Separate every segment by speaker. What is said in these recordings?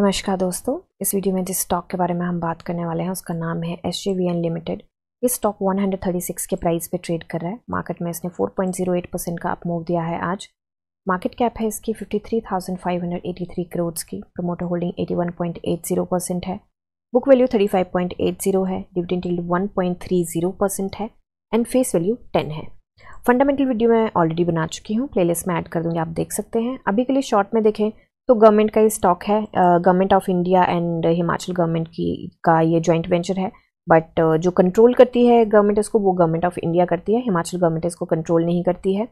Speaker 1: नमस्कार दोस्तों इस वीडियो में जिस स्टॉक के बारे में हम बात करने वाले हैं उसका नाम है एस लिमिटेड ये स्टॉक 136 के प्राइस पे ट्रेड कर रहा है मार्केट में इसने 4.08 परसेंट का अपमूव दिया है आज मार्केट कैप है इसकी 53,583 करोड़ की प्रमोटर होल्डिंग 81.80 परसेंट है बुक वैल्यू 35.80 है डिविडेंट वन 1.30 परसेंट है एंड फेस वैल्यू टेन है फंडामेंटल वीडियो मैं ऑलरेडी बना चुकी हूँ प्लेलिस्ट में ऐड कर दूँगी आप देख सकते हैं अभी के लिए शॉर्ट में देखें तो गवर्नमेंट का ये स्टॉक है government of India and Himachal government की का ये जॉइंट वेंचर है बट uh, जो कंट्रोल करती है गवर्नमेंट इसको वो गवर्नमेंट ऑफ इंडिया करती है हिमाचल गवर्नमेंट इसको कंट्रोल नहीं करती है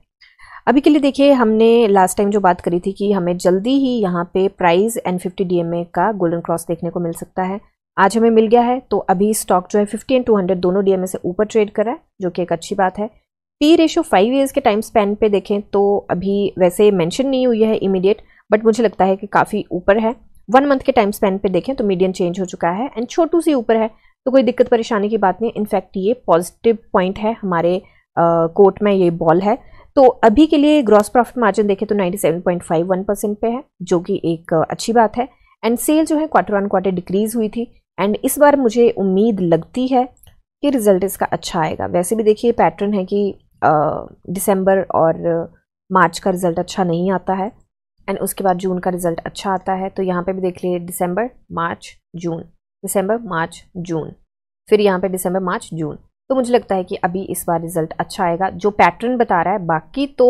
Speaker 1: अभी के लिए देखिए हमने लास्ट टाइम जो बात करी थी कि हमें जल्दी ही यहाँ पे प्राइस एंड फिफ्टी डीएमए का गोल्डन क्रॉस देखने को मिल सकता है आज हमें मिल गया है तो अभी स्टॉक जो है फिफ्टी एंड टू हंड्रेड दोनों डीएमए से ऊपर ट्रेड कर रहा है जो कि एक अच्छी बात है पी रेशो फाइव ईयर्स के टाइम स्पैन पे देखें तो अभी वैसे मैंशन नहीं हुई है इमीडिएट बट मुझे लगता है कि काफ़ी ऊपर है वन मंथ के टाइम स्पेन पे देखें तो मीडियम चेंज हो चुका है एंड छोटू सी ऊपर है तो कोई दिक्कत परेशानी की बात नहीं इनफैक्ट ये पॉजिटिव पॉइंट है हमारे कोर्ट में ये बॉल है तो अभी के लिए ग्रॉस प्रॉफिट मार्जिन देखें तो 97.51 परसेंट पे है जो कि एक अच्छी बात है एंड सेल जो है क्वार्टर वन क्वार्टर डिक्रीज़ हुई थी एंड इस बार मुझे उम्मीद लगती है कि रिज़ल्ट इसका अच्छा आएगा वैसे भी देखिए पैटर्न है कि दिसंबर और मार्च का रिज़ल्ट अच्छा नहीं आता है एंड उसके बाद जून का रिजल्ट अच्छा आता है तो यहाँ पे भी देख लीजिए दिसंबर मार्च जून दिसंबर मार्च जून फिर यहाँ पे दिसंबर मार्च जून तो मुझे लगता है कि अभी इस बार रिजल्ट अच्छा आएगा जो पैटर्न बता रहा है बाकी तो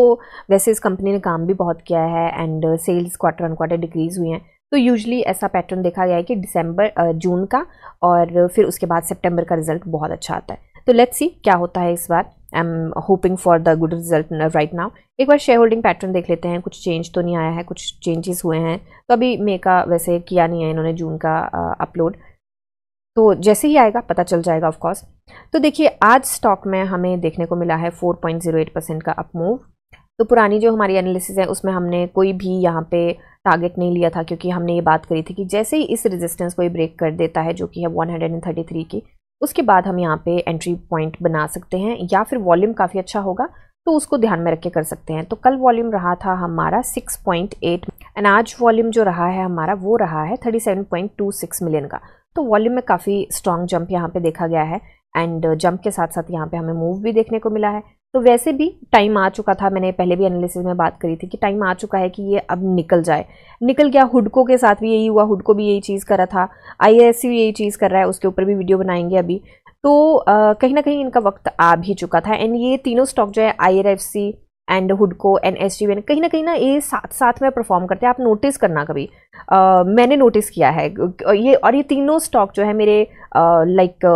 Speaker 1: वैसे इस कंपनी ने काम भी बहुत किया है and sales quarter on quarter decrease हुई हैं तो यूजली ऐसा पैटर्न देखा गया है कि दिसंबर जून का और फिर उसके बाद सेप्टेम्बर का रिजल्ट बहुत अच्छा आता है तो लेट्स सी क्या होता है इस बार I am hoping for the good result right now एक बार शेयर होल्डिंग पैटर्न देख लेते हैं कुछ चेंज तो नहीं आया है कुछ चेंजेस हुए हैं तो अभी मे का वैसे किया नहीं है इन्होंने जून का अपलोड uh, तो जैसे ही आएगा पता चल जाएगा ऑफकोर्स तो देखिए आज स्टॉक में हमें देखने को मिला है 4.08 परसेंट का अप मूव तो पुरानी जो हमारी एनालिसिस है उसमें हमने कोई भी यहाँ पे टारगेट नहीं लिया था क्योंकि हमने ये बात करी थी कि जैसे ही इस रेजिस्टेंस को ये ब्रेक कर देता है जो कि है 133 की उसके बाद हम यहाँ पे एंट्री पॉइंट बना सकते हैं या फिर वॉल्यूम काफ़ी अच्छा होगा तो उसको ध्यान में रख के कर सकते हैं तो कल वॉल्यूम रहा था हमारा 6.8 एंड आज वॉल्यूम जो रहा है हमारा वो रहा है 37.26 मिलियन का तो वॉल्यूम में काफ़ी स्ट्रॉन्ग जंप यहाँ पे देखा गया है एंड जंप uh, के साथ साथ यहाँ पे हमें मूव भी देखने को मिला है तो वैसे भी टाइम आ चुका था मैंने पहले भी एनालिसिस में बात करी थी कि टाइम आ चुका है कि ये अब निकल जाए निकल गया हुडको के साथ भी यही हुआ हुडको भी यही चीज़ कर रहा था आई भी यही चीज़ कर रहा है उसके ऊपर भी वीडियो बनाएंगे अभी तो कहीं ना कहीं इनका वक्त आ भी चुका था एंड ये तीनों स्टॉक जो है आई एंड हुडको एंड एस टी कहीं ना कहीं ना ये साथ साथ में परफॉर्म करते हैं आप नोटिस करना कभी uh, मैंने नोटिस किया है ये और ये तीनों स्टॉक जो है मेरे लाइक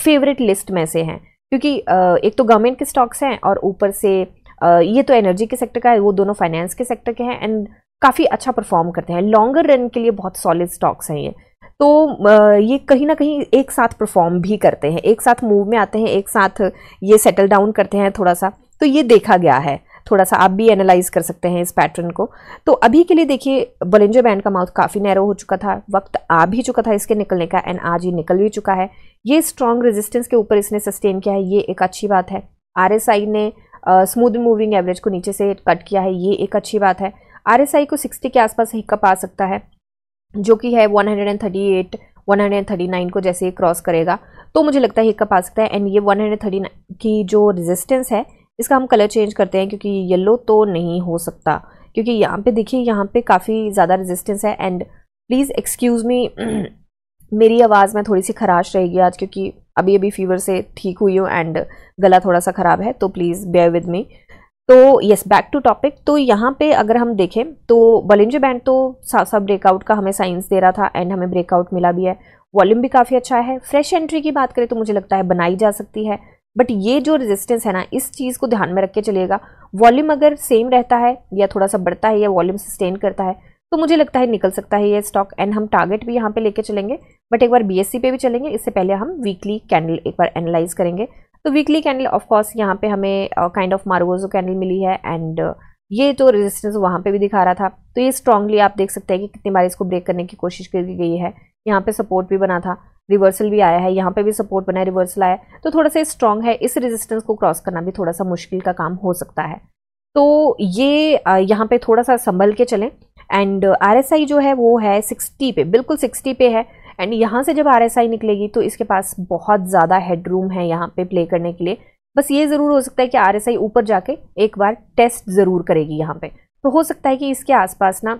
Speaker 1: फेवरेट लिस्ट में से हैं क्योंकि uh, एक तो गवर्नमेंट के स्टॉक्स हैं और ऊपर से uh, ये तो एनर्जी के सेक्टर का है वो दोनों फाइनेंस के सेक्टर के हैं एंड काफ़ी अच्छा परफॉर्म करते हैं लॉन्गर रन के लिए बहुत सॉलिड स्टॉक्स हैं ये तो ये कहीं ना कहीं एक साथ परफॉर्म भी करते हैं एक साथ मूव में आते हैं एक साथ ये सेटल डाउन करते हैं थोड़ा सा तो ये देखा गया है थोड़ा सा आप भी एनालाइज कर सकते हैं इस पैटर्न को तो अभी के लिए देखिए बलेंजर बैंड का माउथ काफ़ी नैरो हो चुका था वक्त आ भी चुका था इसके निकलने का एंड आज ये निकल भी चुका है ये स्ट्रॉन्ग रेजिस्टेंस के ऊपर इसने सस्टेन किया है ये एक अच्छी बात है आर ने स्मूथ मूविंग एवरेज को नीचे से कट किया है ये एक अच्छी बात है आर को सिक्सटी के आसपास हिकअप आ सकता है जो कि है वन 139 को जैसे ही क्रॉस करेगा तो मुझे लगता है हिकअप आ सकता है एंड ये 139 की जो रेजिस्टेंस है इसका हम कलर चेंज करते हैं क्योंकि येलो तो नहीं हो सकता क्योंकि यहाँ पे देखिए यहाँ पे काफ़ी ज़्यादा रेजिस्टेंस है एंड प्लीज़ एक्सक्यूज़ मी मेरी आवाज़ में थोड़ी सी खराश रहेगी आज क्योंकि अभी अभी फीवर से ठीक हुई हूँ एंड गला थोड़ा सा ख़राब है तो प्लीज़ बेयर विद मी तो यस बैक टू टॉपिक तो यहाँ पे अगर हम देखें तो बलिंजर बैंड तो सा ब्रेकआउट का हमें साइंस दे रहा था एंड हमें ब्रेकआउट मिला भी है वॉल्यूम भी काफ़ी अच्छा है फ्रेश एंट्री की बात करें तो मुझे लगता है बनाई जा सकती है बट ये जो रेजिस्टेंस है ना इस चीज़ को ध्यान में रख के चलेगा वॉल्यूम अगर सेम रहता है या थोड़ा सा बढ़ता है या वॉल्यूम सस्टेन करता है तो मुझे लगता है निकल सकता है ये स्टॉक एंड हम टारगेट भी यहाँ पे लेके चलेंगे बट एक बार बी पे भी चलेंगे इससे पहले हम वीकली कैंडल एक बार एनालाइज करेंगे तो वीकली कैंडल ऑफकोर्स यहाँ पर हमें काइंड ऑफ मार्गोजो कैंडल मिली है एंड ये तो रेजिस्टेंस वहाँ पे भी दिखा रहा था तो ये स्ट्रांगली आप देख सकते हैं कि कितनी बार इसको ब्रेक करने की कोशिश की गई है यहाँ पे सपोर्ट भी बना था रिवर्सल भी आया है यहाँ पे भी सपोर्ट बना है रिवर्सल आया है तो थोड़ा सा स्ट्रॉन्ग है इस रेजिस्टेंस को क्रॉस करना भी थोड़ा सा मुश्किल का काम हो सकता है तो ये यहाँ पे थोड़ा सा संभल के चलें एंड आरएसआई जो है वो है सिक्सटी पे बिल्कुल सिक्सटी पे है एंड यहाँ से जब आरएसआई निकलेगी तो इसके पास बहुत ज़्यादा हेडरूम है यहाँ पे प्ले करने के लिए बस ये ज़रूर हो सकता है कि आरएसआई ऊपर जाके एक बार टेस्ट ज़रूर करेगी यहाँ पे तो हो सकता है कि इसके आसपास ना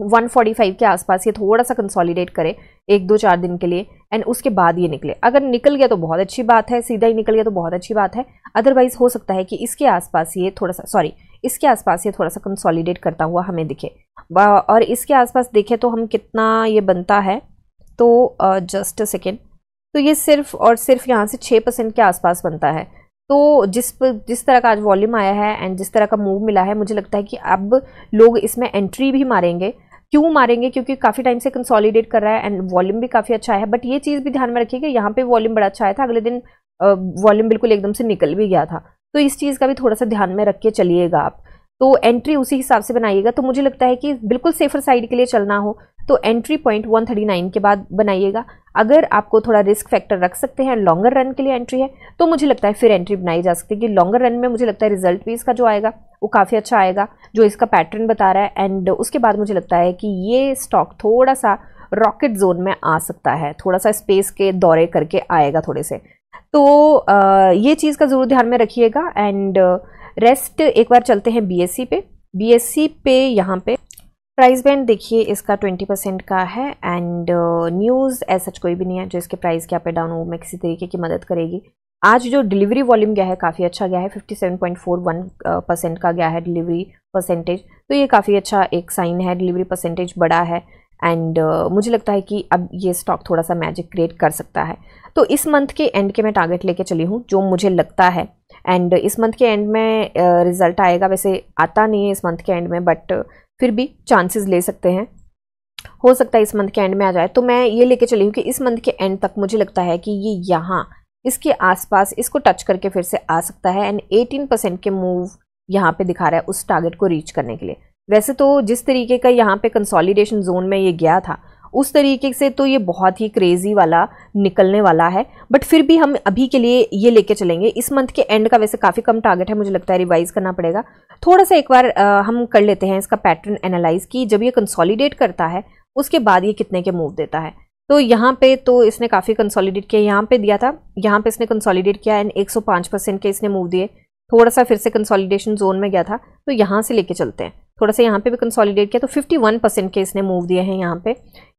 Speaker 1: 145 के आसपास ये थोड़ा सा कंसोलिडेट करे एक दो चार दिन के लिए एंड उसके बाद ये निकले अगर निकल गया तो बहुत अच्छी बात है सीधा ही निकल गया तो बहुत अच्छी बात है अदरवाइज़ हो सकता है कि इसके आसपास ये थोड़ा सा सॉरी इसके आसपास ये थोड़ा सा कंसोलिडेट करता हुआ हमें दिखे और इसके आसपास देखे तो हम कितना ये बनता है तो जस्ट अ सेकेंड तो ये सिर्फ और सिर्फ यहाँ से छः परसेंट के आसपास बनता है तो जिस जिस तरह का आज वॉल्यूम आया है एंड जिस तरह का मूव मिला है मुझे लगता है कि अब लोग इसमें एंट्री भी मारेंगे क्यों मारेंगे क्योंकि काफ़ी टाइम से कंसोलिडेट कर रहा है एंड वॉल्यूम भी काफ़ी अच्छा है बट ये चीज़ भी ध्यान में रखिए कि यहाँ पे वॉल्यूम बड़ा अच्छा आया था अगले दिन वॉल्यूम बिल्कुल एकदम से निकल भी गया था तो इस चीज़ का भी थोड़ा सा ध्यान में रख के चलिएगा आप तो एंट्री उसी हिसाब से बनाइएगा तो मुझे लगता है कि बिल्कुल सेफर साइड के लिए चलना हो तो एंट्री पॉइंट 139 के बाद बनाइएगा अगर आपको थोड़ा रिस्क फैक्टर रख सकते हैं लॉन्गर रन के लिए एंट्री है तो मुझे लगता है फिर एंट्री बनाई जा सकती है कि लॉन्गर रन में मुझे लगता है रिजल्ट भी इसका जो आएगा वो काफ़ी अच्छा आएगा जो इसका पैटर्न बता रहा है एंड उसके बाद मुझे लगता है कि ये स्टॉक थोड़ा सा रॉकेट जोन में आ सकता है थोड़ा सा स्पेस के दौरे करके आएगा थोड़े से तो आ, ये चीज़ का ज़रूर ध्यान में रखिएगा एंड रेस्ट एक बार चलते हैं बी पे बी पे यहाँ पे प्राइस बैंड देखिए इसका 20 परसेंट का है एंड न्यूज़ एज सच कोई भी नहीं है जो इसके प्राइस के अप डाउन हो मैं किसी तरीके की मदद करेगी आज जो डिलीवरी वॉल्यूम गया है काफ़ी अच्छा गया है 57.41 परसेंट का गया है डिलीवरी परसेंटेज तो ये काफ़ी अच्छा एक साइन है डिलीवरी परसेंटेज बड़ा है एंड uh, मुझे लगता है कि अब ये स्टॉक थोड़ा सा मैजिक क्रिएट कर सकता है तो इस मंथ के एंड के मैं टारगेट लेके चली हूँ जो मुझे लगता है एंड इस मंथ के एंड में रिज़ल्ट uh, आएगा वैसे आता नहीं है इस मंथ के एंड में बट uh, फिर भी चांसेस ले सकते हैं हो सकता है इस मंथ के एंड में आ जाए तो मैं ये लेके चली हूँ कि इस मंथ के एंड तक मुझे लगता है कि ये यहाँ इसके आसपास इसको टच करके फिर से आ सकता है एंड 18 परसेंट के मूव यहाँ पे दिखा रहा है उस टारगेट को रीच करने के लिए वैसे तो जिस तरीके का यहाँ पे कंसोलिडेशन जोन में ये गया था उस तरीके से तो ये बहुत ही क्रेज़ी वाला निकलने वाला है बट फिर भी हम अभी के लिए ये लेके चलेंगे इस मंथ के एंड का वैसे काफ़ी कम टारगेट है मुझे लगता है रिवाइज करना पड़ेगा थोड़ा सा एक बार आ, हम कर लेते हैं इसका पैटर्न एनालाइज कि जब ये कंसोलिडेट करता है उसके बाद ये कितने के मूव देता है तो यहाँ पे तो इसने काफ़ी कंसोलिडेट किया यहाँ पे दिया था यहाँ पे इसने कंसोलिडेट किया एंड पाँच परसेंट के इसने मूव दिए थोड़ा सा फिर से कंसोलिडेशन जोन में गया था तो यहाँ से लेके चलते हैं थोड़ा सा यहाँ पे भी कंसोलिडेट किया तो 51 परसेंट के इसने मूव दिए हैं यहाँ पे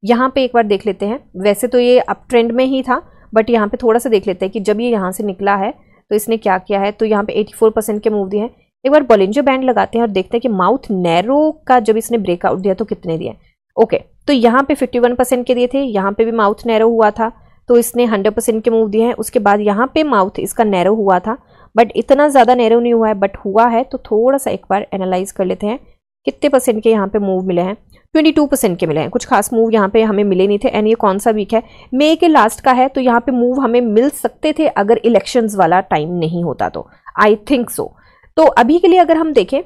Speaker 1: यहाँ पे एक बार देख लेते हैं वैसे तो ये अप ट्रेंड में ही था बट यहाँ पे थोड़ा सा देख लेते हैं कि जब ये यहाँ से निकला है तो इसने क्या किया है तो यहाँ पे 84 परसेंट के मूव दिए हैं एक बार बोलिंजो बैंड लगाते हैं और देखते हैं कि माउथ नैरो का जब इसने ब्रेकआउट दिया तो कितने दिए ओके तो यहाँ पे फिफ्टी परसेंट के दिए थे यहाँ पे भी माउथ नैरो हुआ था तो इसने हंड्रेड परसेंट के मूव दिए हैं उसके बाद यहाँ पे माउथ इसका नैरो हुआ था बट इतना ज़्यादा नैरो नहीं हुआ है बट हुआ है तो थोड़ा सा एक बार एनालाइज कर लेते हैं कितने परसेंट के यहाँ पे मूव मिले हैं 22 परसेंट के मिले हैं कुछ खास मूव यहाँ पे हमें मिले नहीं थे एंड ये कौन सा वीक है मे के लास्ट का है तो यहाँ पे मूव हमें मिल सकते थे अगर इलेक्शंस वाला टाइम नहीं होता तो आई थिंक सो तो अभी के लिए अगर हम देखें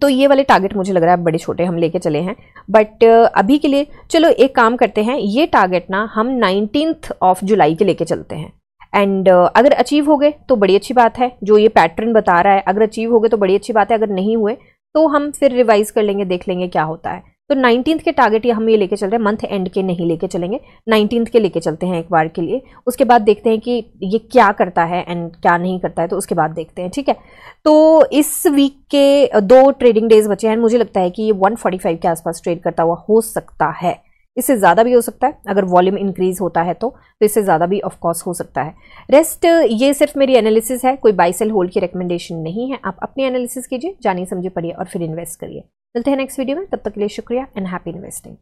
Speaker 1: तो ये वाले टारगेट मुझे लग रहा है बड़े छोटे हम लेके चले हैं बट अभी के लिए चलो एक काम करते हैं ये टारगेट ना हम नाइनटीन ऑफ जुलाई के लेके चलते हैं एंड uh, अगर अचीव हो गए तो बड़ी अच्छी बात है जो ये पैटर्न बता रहा है अगर अचीव हो गए तो बड़ी अच्छी बात है अगर नहीं हुए तो हम फिर रिवाइज कर लेंगे देख लेंगे क्या होता है तो नाइनटीन्थ के टारगेट ये हम ये लेके चल रहे हैं मंथ एंड के नहीं लेके चलेंगे नाइनटीन्थ के लेके चलते हैं एक बार के लिए उसके बाद देखते हैं कि ये क्या करता है एंड क्या नहीं करता है तो उसके बाद देखते हैं ठीक है तो इस वीक के दो ट्रेडिंग डेज बचे हैं मुझे लगता है कि ये 145 के आसपास ट्रेड करता हुआ हो सकता है इससे ज़्यादा भी हो सकता है अगर वॉल्यूम इंक्रीज होता है तो तो इससे ज़्यादा भी ऑफकोर्स हो सकता है रेस्ट ये सिर्फ मेरी एनालिसिस है कोई बाई सेल होल्ड की रिकमेंडेशन नहीं है आप अपनी एनालिसिस कीजिए जानिए समझे पढ़िए और फिर इन्वेस्ट करिए मिलते हैं नेक्स्ट वीडियो में तब तक के लिए शुक्रिया एंड हैप्पी इन्वेस्टिंग